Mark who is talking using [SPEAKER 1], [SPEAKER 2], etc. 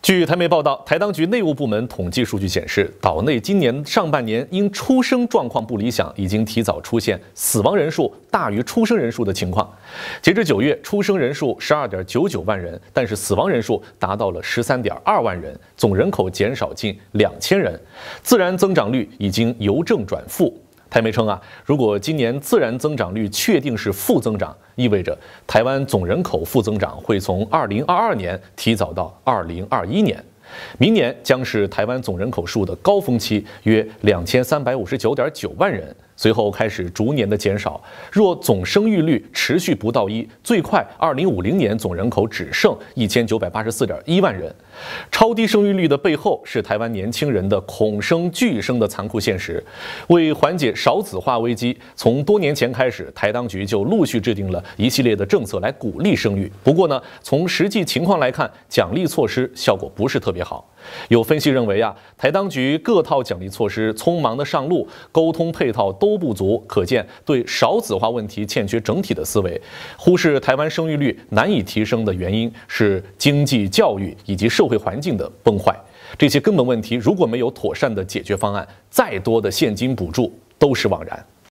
[SPEAKER 1] 据台媒报道，台当局内务部门统计数据显示，岛内今年上半年因出生状况不理想，已经提早出现死亡人数大于出生人数的情况。截至九月，出生人数十二点九九万人，但是死亡人数达到了十三点二万人，总人口减少近两千人，自然增长率已经由正转负。台媒称啊，如果今年自然增长率确定是负增长，意味着台湾总人口负增长会从2022年提早到2021年，明年将是台湾总人口数的高峰期，约2359.9万人。随后开始逐年的减少。若总生育率持续不到一，最快二零五零年总人口只剩一千九百八十四点一万人。超低生育率的背后是台湾年轻人的恐生惧生的残酷现实。为缓解少子化危机，从多年前开始，台当局就陆续制定了一系列的政策来鼓励生育。不过呢，从实际情况来看，奖励措施效果不是特别好。有分析认为啊，台当局各套奖励措施匆忙的上路，沟通配套都不足，可见对少子化问题欠缺整体的思维，忽视台湾生育率难以提升的原因是经济、教育以及社会环境的崩坏，这些根本问题如果没有妥善的解决方案，再多的现金补助都是枉然。